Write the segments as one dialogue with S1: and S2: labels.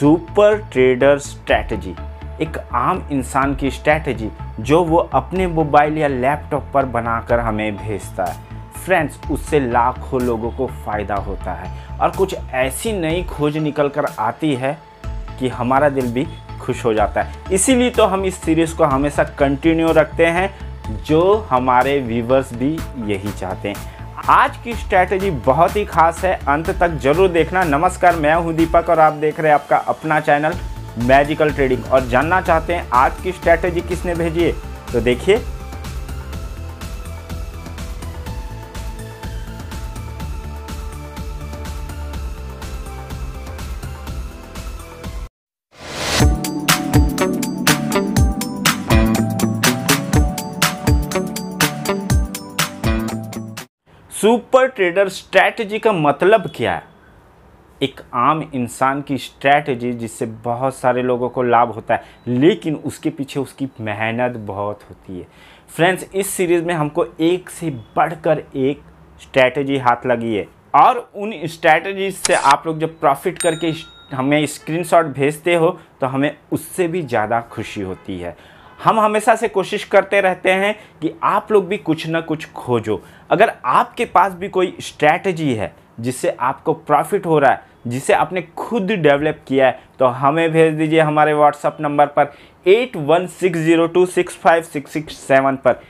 S1: super trader strategy एक आम इंसान की स्ट्रैटेजी जो वो अपने मोबाइल या लैपटॉप पर बनाकर हमें भेजता है फ्रेंड्स उससे लाखों लोगों को फ़ायदा होता है और कुछ ऐसी नई खोज निकल कर आती है कि हमारा दिल भी खुश हो जाता है इसीलिए तो हम इस सीरीज़ को हमेशा कंटिन्यू रखते हैं जो हमारे व्यूवर्स भी यही चाहते हैं आज की स्ट्रैटेजी बहुत ही खास है अंत तक जरूर देखना नमस्कार मैं हूं दीपक और आप देख रहे हैं आपका अपना चैनल मैजिकल ट्रेडिंग और जानना चाहते हैं आज की स्ट्रैटेजी किसने भेजी है तो देखिए सुपर ट्रेडर स्ट्रैटेजी का मतलब क्या है एक आम इंसान की स्ट्रैटेजी जिससे बहुत सारे लोगों को लाभ होता है लेकिन उसके पीछे उसकी मेहनत बहुत होती है फ्रेंड्स इस सीरीज़ में हमको एक से बढ़कर एक स्ट्रैटेजी हाथ लगी है और उन स्ट्रैटेजी से आप लोग जब प्रॉफिट करके हमें स्क्रीनशॉट भेजते हो तो हमें उससे भी ज़्यादा खुशी होती है हम हमेशा से कोशिश करते रहते हैं कि आप लोग भी कुछ ना कुछ खोजो अगर आपके पास भी कोई स्ट्रैटेजी है जिससे आपको प्रॉफिट हो रहा है जिसे आपने खुद डेवलप किया है तो हमें भेज दीजिए हमारे व्हाट्सअप नंबर पर eight one six zero two six five six six seven पर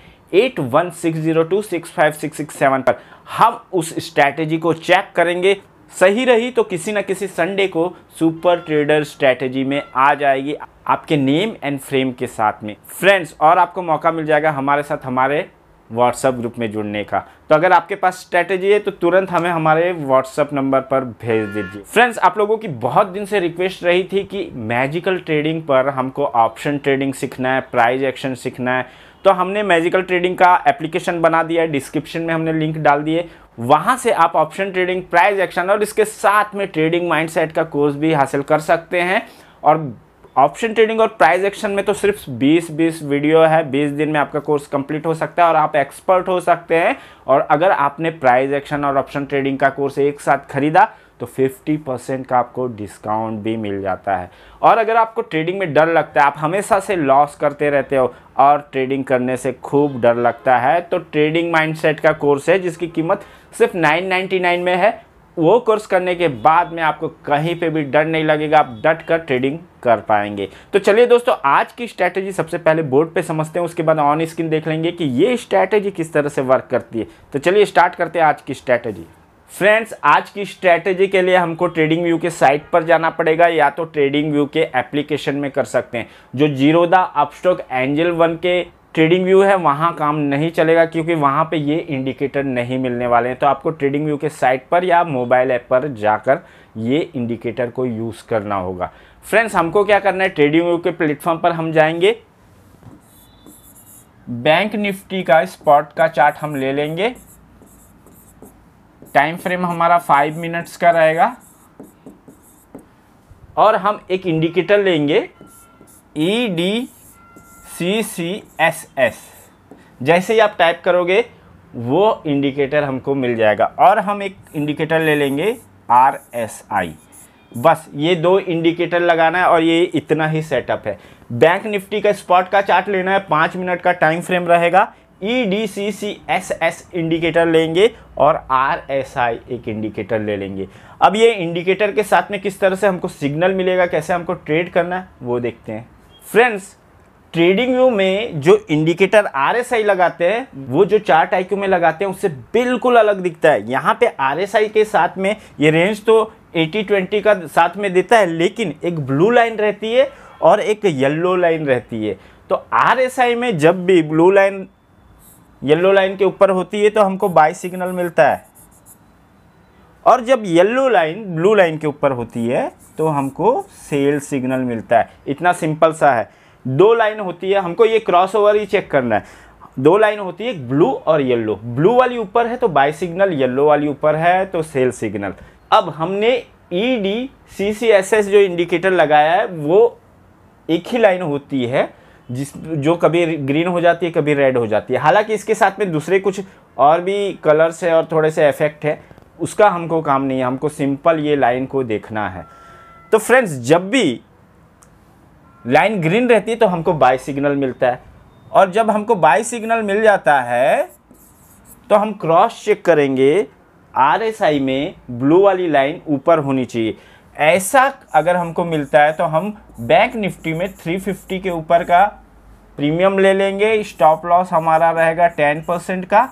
S1: eight one six zero two six five six six seven पर हम उस स्ट्रैटेजी को चेक करेंगे सही रही तो किसी ना किसी संडे को सुपर ट्रेडर स्ट्रेटजी में आ जाएगी आपके नेम एंड फ्रेम के साथ में फ्रेंड्स और आपको मौका मिल जाएगा हमारे साथ हमारे व्हाट्सएप ग्रुप में जुड़ने का तो अगर आपके पास स्ट्रैटेजी है तो तुरंत हमें हमारे व्हाट्सएप नंबर पर भेज दीजिए फ्रेंड्स आप लोगों की बहुत दिन से रिक्वेस्ट रही थी कि मैजिकल ट्रेडिंग पर हमको ऑप्शन ट्रेडिंग सीखना है प्राइज एक्शन सीखना है तो हमने मैजिकल ट्रेडिंग का एप्लीकेशन बना दिया है डिस्क्रिप्शन में हमने लिंक डाल दिए वहां से आप ऑप्शन ट्रेडिंग प्राइस एक्शन और इसके साथ में ट्रेडिंग माइंडसेट का कोर्स भी हासिल कर सकते हैं और ऑप्शन ट्रेडिंग और प्राइस एक्शन में तो सिर्फ 20 20 वीडियो है 20 दिन में आपका कोर्स कंप्लीट हो सकता है और आप एक्सपर्ट हो सकते हैं और अगर आपने प्राइस एक्शन और ऑप्शन ट्रेडिंग का कोर्स एक साथ खरीदा तो 50 परसेंट का आपको डिस्काउंट भी मिल जाता है और अगर आपको ट्रेडिंग में डर लगता है आप हमेशा से लॉस करते रहते हो और ट्रेडिंग करने से खूब डर लगता है तो ट्रेडिंग माइंडसेट का कोर्स है जिसकी कीमत सिर्फ 999 में है वो कोर्स करने के बाद में आपको कहीं पे भी डर नहीं लगेगा आप डट कर ट्रेडिंग कर पाएंगे तो चलिए दोस्तों आज की स्ट्रैटेजी सबसे पहले बोर्ड पे समझते हैं उसके बाद ऑन स्क्रीन देख लेंगे कि ये स्ट्रैटेजी किस तरह से वर्क करती है तो चलिए स्टार्ट करते हैं आज की स्ट्रैटेजी फ्रेंड्स आज की स्ट्रैटेजी के लिए हमको ट्रेडिंग व्यू के साइट पर जाना पड़ेगा या तो ट्रेडिंग व्यू के एप्लीकेशन में कर सकते हैं जो जीरोदा अपस्टॉक एंजल वन के ट्रेडिंग व्यू है वहाँ काम नहीं चलेगा क्योंकि वहाँ पे ये इंडिकेटर नहीं मिलने वाले हैं तो आपको ट्रेडिंग व्यू के साइट पर या मोबाइल ऐप पर जाकर ये इंडिकेटर को यूज़ करना होगा फ्रेंड्स हमको क्या करना है ट्रेडिंग व्यू के प्लेटफॉर्म पर हम जाएंगे बैंक निफ्टी का स्पॉट का चार्ट हम ले लेंगे टाइम फ्रेम हमारा फाइव मिनट्स का रहेगा और हम एक इंडिकेटर लेंगे E D C C S S जैसे ही आप टाइप करोगे वो इंडिकेटर हमको मिल जाएगा और हम एक इंडिकेटर ले लेंगे आर एस आई बस ये दो इंडिकेटर लगाना है और ये इतना ही सेटअप है बैंक निफ्टी का स्पॉट का चार्ट लेना है पाँच मिनट का टाइम फ्रेम रहेगा E D C C S S indicator लेंगे और आर एस आई एक इंडिकेटर ले लेंगे अब ये इंडिकेटर के साथ में किस तरह से हमको सिग्नल मिलेगा कैसे हमको ट्रेड करना है वो देखते हैं फ्रेंड्स ट्रेडिंग व्यू में जो इंडिकेटर आर एस आई लगाते हैं वो जो चार्ट आई क्यू में लगाते हैं उससे बिल्कुल अलग दिखता है यहाँ पे आर एस आई के साथ में ये रेंज तो एटी ट्वेंटी का साथ में देता है लेकिन एक ब्लू लाइन रहती है और एक येल्लो लाइन रहती है तो आर एस आई में जब भी ब्लू लाइन येलो लाइन के ऊपर होती है तो हमको बाई सिग्नल मिलता है और जब येलो लाइन ब्लू लाइन के ऊपर होती है तो हमको सेल सिग्नल मिलता है इतना सिंपल सा है दो लाइन होती है हमको ये क्रॉस ओवर ही चेक करना है दो लाइन होती है ब्लू और येलो ब्लू वाली ऊपर है तो बाई सिग्नल येलो वाली ऊपर है तो सेल सिग्नल अब हमने E D C C S S जो इंडिकेटर लगाया है वो एक ही लाइन होती है जिस जो कभी ग्रीन हो जाती है कभी रेड हो जाती है हालांकि इसके साथ में दूसरे कुछ और भी कलर्स है और थोड़े से इफेक्ट है उसका हमको काम नहीं है हमको सिंपल ये लाइन को देखना है तो फ्रेंड्स जब भी लाइन ग्रीन रहती है तो हमको बाई सिग्नल मिलता है और जब हमको बाई सिग्नल मिल जाता है तो हम क्रॉस चेक करेंगे आर में ब्लू वाली लाइन ऊपर होनी चाहिए ऐसा अगर हमको मिलता है तो हम बैंक निफ्टी में 350 के ऊपर का प्रीमियम ले लेंगे स्टॉप लॉस हमारा रहेगा 10 परसेंट का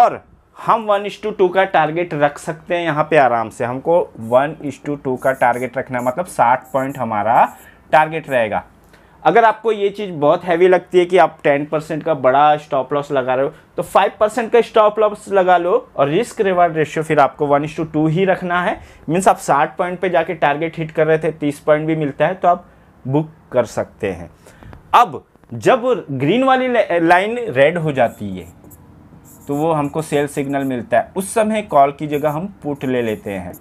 S1: और हम वन इस टू टू का टारगेट रख सकते हैं यहाँ पे आराम से हमको वन इस टू टू का टारगेट रखना मतलब साठ पॉइंट हमारा टारगेट रहेगा अगर आपको ये चीज़ बहुत हैवी लगती है कि आप 10% का बड़ा स्टॉप लॉस लगा रहे हो तो 5% का स्टॉप लॉस लगा लो और रिस्क रिवार्ड रेशियो फिर आपको वन टू टू ही रखना है मीन्स आप 60 पॉइंट पे जाके टारगेट हिट कर रहे थे 30 पॉइंट भी मिलता है तो आप बुक कर सकते हैं अब जब ग्रीन वाली लाइन रेड हो जाती है तो वो हमको सेल सिग्नल मिलता है उस समय कॉल की जगह हम पुट ले लेते हैं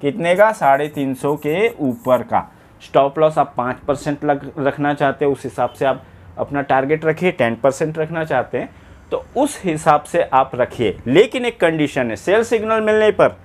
S1: कितने का साढ़े तीन सौ के ऊपर का स्टॉप लॉस आप पाँच परसेंट लग रखना चाहते हैं उस हिसाब से आप अपना टारगेट रखिए टेन परसेंट रखना चाहते हैं तो उस हिसाब से आप रखिए लेकिन एक कंडीशन है सेल सिग्नल मिलने पर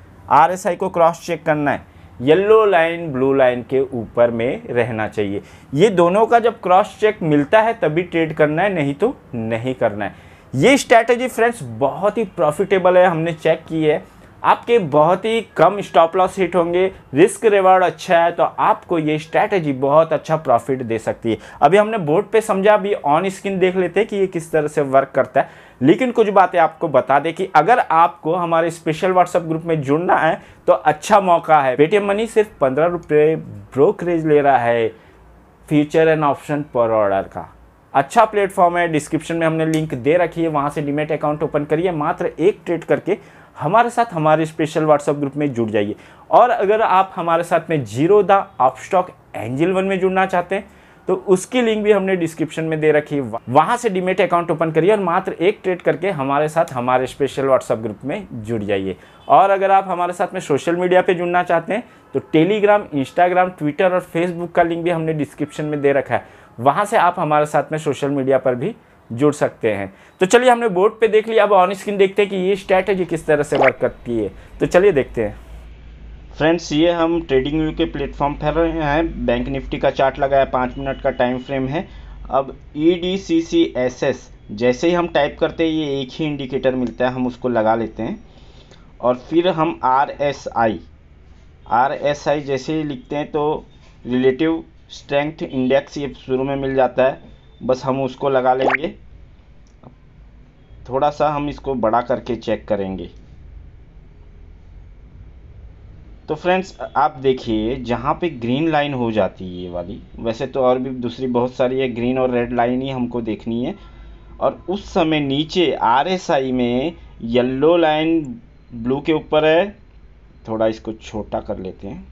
S1: आर को क्रॉस चेक करना है येल्लो लाइन ब्लू लाइन के ऊपर में रहना चाहिए ये दोनों का जब क्रॉस चेक मिलता है तभी ट्रेड करना है नहीं तो नहीं करना है ये स्ट्रैटेजी फ्रेंड्स बहुत ही प्रॉफिटेबल है हमने चेक की है आपके बहुत ही कम स्टॉप लॉस हिट होंगे रिस्क रिवार्ड अच्छा है तो आपको ये स्ट्रैटेजी बहुत अच्छा प्रॉफिट दे सकती है अभी हमने बोर्ड पे समझा अभी ऑन स्क्रीन देख लेते हैं कि ये किस तरह से वर्क करता है लेकिन कुछ बातें आपको बता दें कि अगर आपको हमारे स्पेशल व्हाट्सएप ग्रुप में जुड़ना है तो अच्छा मौका है पेटीएम मनी सिर्फ पंद्रह रुपये ब्रोकरेज ले रहा है फ्यूचर एंड ऑप्शन पर ऑर्डर का अच्छा प्लेटफॉर्म है डिस्क्रिप्शन में हमने लिंक दे रखी है वहाँ से डिमेट अकाउंट ओपन करिए मात्र एक ट्रेड करके हमारे साथ हमारे स्पेशल व्हाट्सएप ग्रुप में जुड़ जाइए और अगर आप हमारे साथ में Zerodha Upstox Angel One में जुड़ना चाहते हैं तो उसकी लिंक भी हमने डिस्क्रिप्शन में दे रखी है वहाँ से डीमेट अकाउंट ओपन करिए और मात्र एक ट्रेड करके हमारे साथ हमारे स्पेशल व्हाट्सएप ग्रुप में जुड़ जाइए और अगर आप हमारे साथ में सोशल मीडिया पे जुड़ना चाहते हैं तो टेलीग्राम इंस्टाग्राम ट्विटर और फेसबुक का लिंक भी हमने डिस्क्रिप्शन में दे रखा है वहाँ से आप हमारे साथ में सोशल मीडिया पर भी जुड़ सकते हैं तो चलिए हमने बोर्ड पे देख लिया अब ऑन स्क्रीन देखते हैं कि ये स्ट्रैटेजी किस तरह से वर्क करती है तो चलिए देखते हैं फ्रेंड्स ये हम ट्रेडिंग व्यू के प्लेटफॉर्म पर हैं बैंक निफ्टी का चार्ट लगाया पाँच मिनट का टाइम फ्रेम है अब E D C C S S जैसे ही हम टाइप करते हैं ये एक ही इंडिकेटर मिलता है हम उसको लगा लेते हैं और फिर हम R S I R S I जैसे ही लिखते हैं तो रिलेटिव स्ट्रेंथ इंडेक्स ये शुरू में मिल जाता है बस हम उसको लगा लेंगे थोड़ा सा हम इसको बड़ा करके चेक करेंगे तो फ्रेंड्स आप देखिए जहाँ पे ग्रीन लाइन हो जाती है ये वाली वैसे तो और भी दूसरी बहुत सारी है ग्रीन और रेड लाइन ही हमको देखनी है और उस समय नीचे आर एस आई में येल्लो लाइन ब्लू के ऊपर है थोड़ा इसको छोटा कर लेते हैं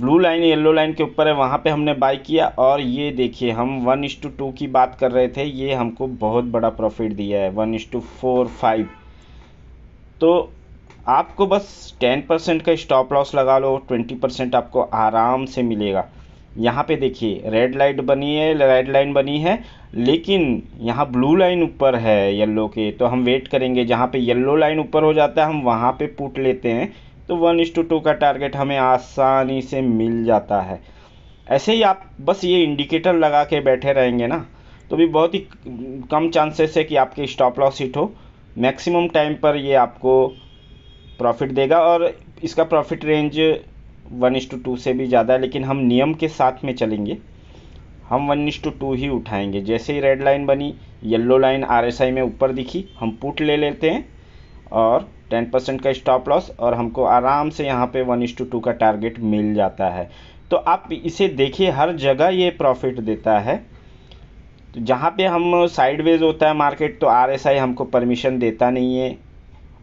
S1: ब्लू लाइन येलो लाइन के ऊपर है वहाँ पे हमने बाय किया और ये देखिए हम वन इंस टू टू की बात कर रहे थे ये हमको बहुत बड़ा प्रॉफिट दिया है one is to four five तो आपको बस टेन परसेंट का स्टॉप लॉस लगा लो ट्वेंटी परसेंट आपको आराम से मिलेगा यहाँ पे देखिए रेड लाइट बनी है रेड लाइन बनी है लेकिन यहाँ ब्लू लाइन ऊपर है येल्लो के तो हम वेट करेंगे जहाँ पे येल्लो लाइन ऊपर हो जाता है हम वहाँ पर पुट लेते हैं तो वन इज टू टू का टारगेट हमें आसानी से मिल जाता है ऐसे ही आप बस ये इंडिकेटर लगा के बैठे रहेंगे ना तो भी बहुत ही कम चांसेस है कि आपके स्टॉप लॉस हिट हो मैक्सिमम टाइम पर ये आपको प्रॉफिट देगा और इसका profit range one is to two से भी ज़्यादा है लेकिन हम नियम के साथ में चलेंगे हम वन इज टू टू ही उठाएंगे जैसे ही रेड लाइन बनी येल्लो लाइन आर में ऊपर दिखी हम पुट ले लेते हैं और टेन परसेंट का स्टॉप लॉस और हमको आराम से यहाँ पे वन इंस टू टू का टारगेट मिल जाता है तो आप इसे देखिए हर जगह ये प्रॉफिट देता है तो जहाँ पे हम साइडवेज होता है मार्केट तो आरएसआई हमको परमिशन देता नहीं है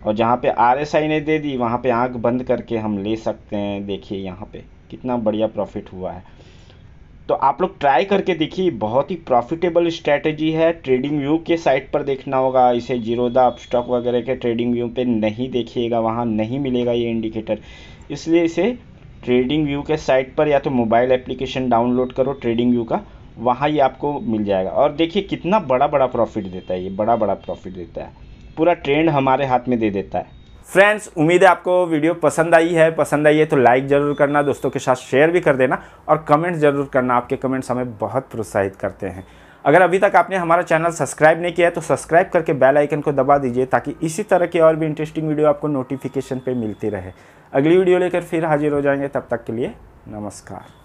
S1: और जहाँ पे आरएसआई ने दे दी वहाँ पे आंख बंद करके हम ले सकते हैं देखिए यहाँ पे कितना बढ़िया प्रॉफिट हुआ है तो आप लोग ट्राई करके देखिए बहुत ही प्रॉफिटेबल स्ट्रैटेजी है ट्रेडिंग व्यू के साइट पर देखना होगा इसे जीरोदा अपस्टॉक वगैरह के ट्रेडिंग व्यू पे नहीं देखिएगा वहाँ नहीं मिलेगा ये इंडिकेटर इसलिए इसे ट्रेडिंग व्यू के साइट पर या तो मोबाइल एप्लीकेशन डाउनलोड करो ट्रेडिंग व्यू का वहाँ ही आपको मिल जाएगा और देखिए कितना बड़ा बड़ा प्रॉफिट देता है ये बड़ा बड़ा प्रॉफिट देता है पूरा ट्रेंड हमारे हाथ में दे देता है फ्रेंड्स उम्मीद है आपको वीडियो पसंद आई है पसंद आई है तो लाइक ज़रूर करना दोस्तों के साथ शेयर भी कर देना और कमेंट्स ज़रूर करना आपके कमेंट्स हमें बहुत प्रोत्साहित करते हैं अगर अभी तक आपने हमारा चैनल सब्सक्राइब नहीं किया है तो सब्सक्राइब करके बेल आइकन को दबा दीजिए ताकि इसी तरह की और भी इंटरेस्टिंग वीडियो आपको नोटिफिकेशन पर मिलती रहे अगली वीडियो लेकर फिर हाजिर हो जाएंगे तब तक के लिए नमस्कार